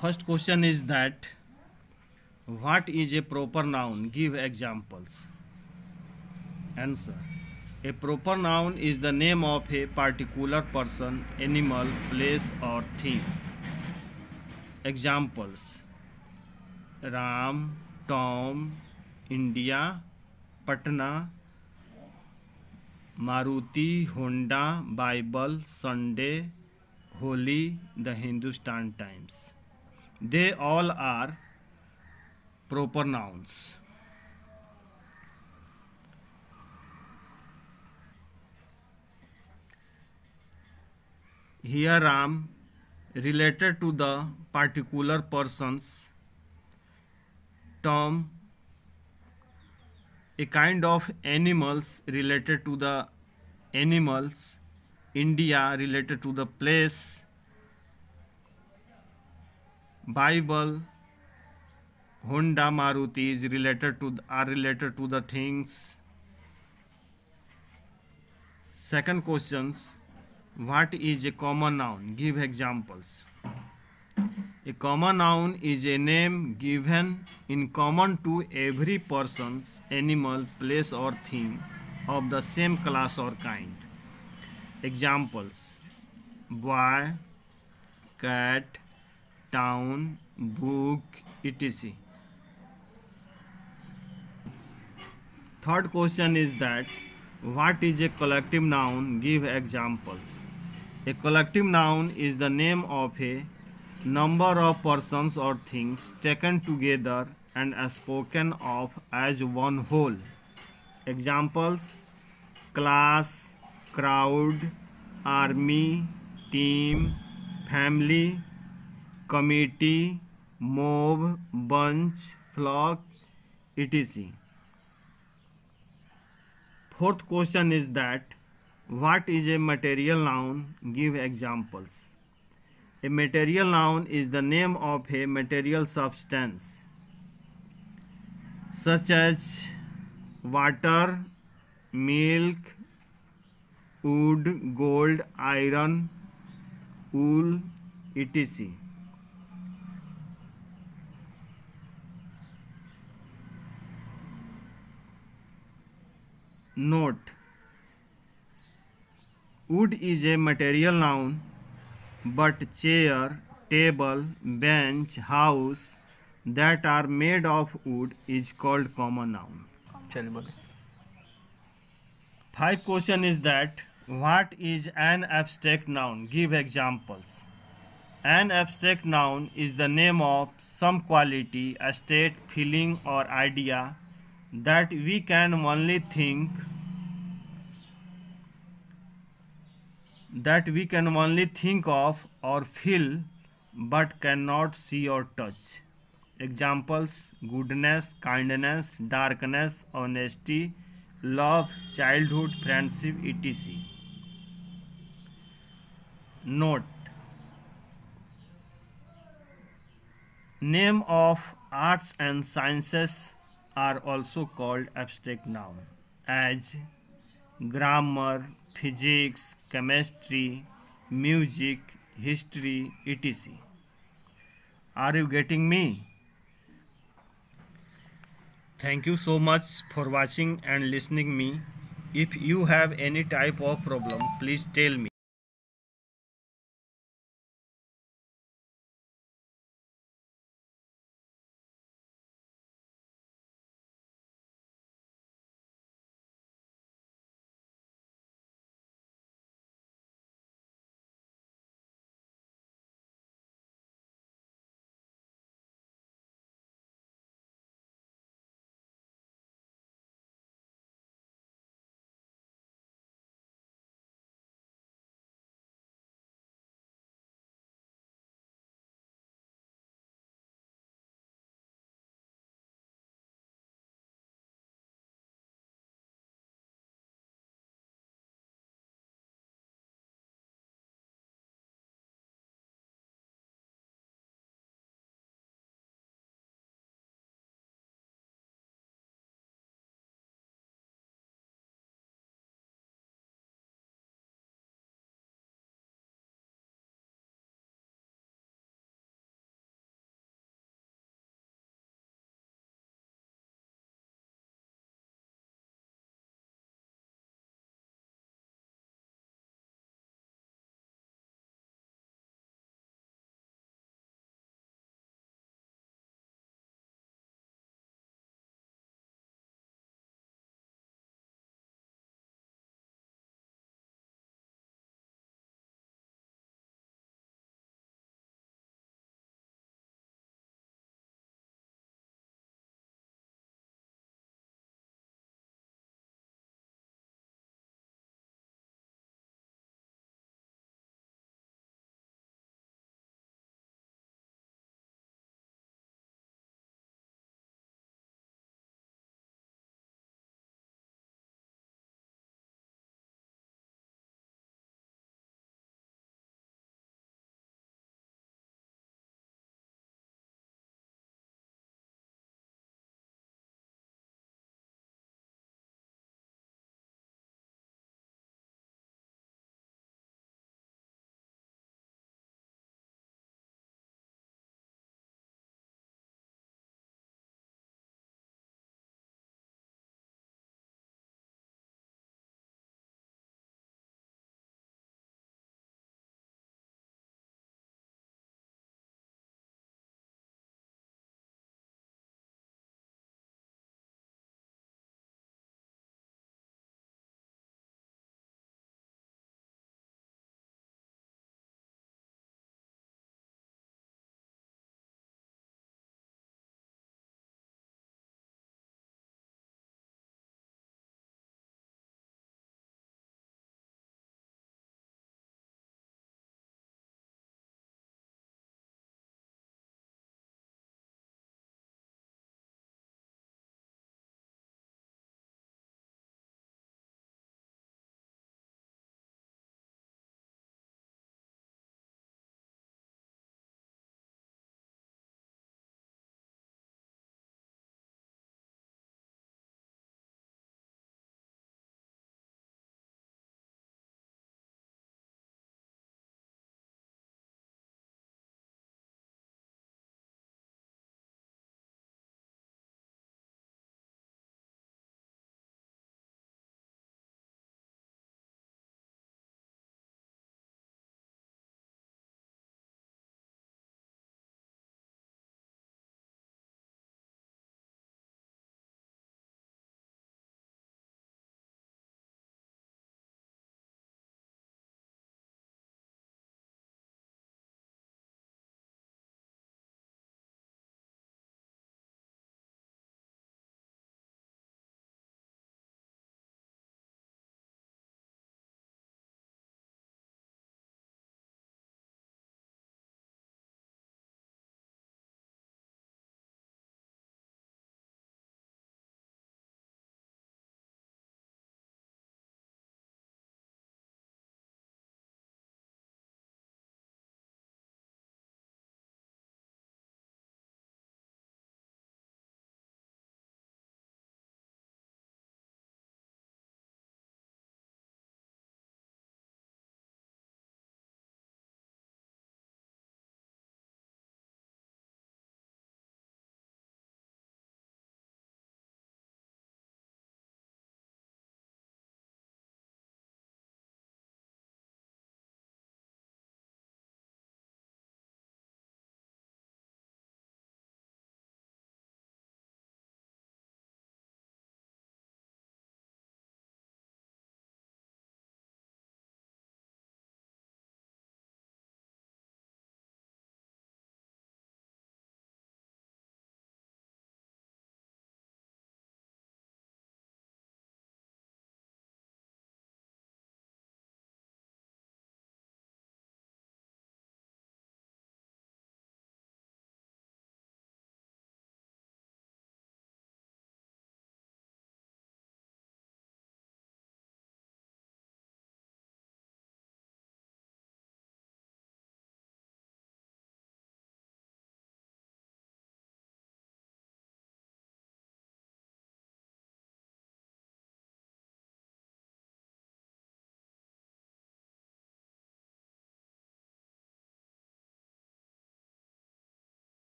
First question is that what is a proper noun give examples answer a proper noun is the name of a particular person animal place और thing examples Ram Tom India Patna Maruti Honda Bible Sunday Holi the Hindustan Times They all are proper nouns. Here Ram related to the particular persons term a kind of animals related to the animals India related to the place Bible, Honda, Maruti is related to are related to the things. Second questions, what is a common noun? Give examples. A common noun is a name given in common to every person's animal, place or thing of the same class or kind. Examples, boy, cat, town book it is third question is that what is a collective noun give examples a collective noun is the name of a number of persons और things taken together and spoken of as one whole examples class crowd army team family committee mob bunch flock etc fourth question is that what is a material noun give examples a material noun is the name of a material substance such as water milk wood gold iron wool etc Note Wood is a material noun, but chair, table, bench, house that are made of wood is called common noun. Five question is that what is an abstract noun? Give examples. An abstract noun is the name of some quality, a state, feeling or idea that we can only think that we can only think of or feel but cannot see or touch examples goodness kindness darkness honesty love childhood friendship etc note name of arts and sciences are also called abstract noun as grammar, physics, chemistry, music, history, etc. Are you getting me? Thank you so much for watching and listening me. If you have any type of problem, please tell me.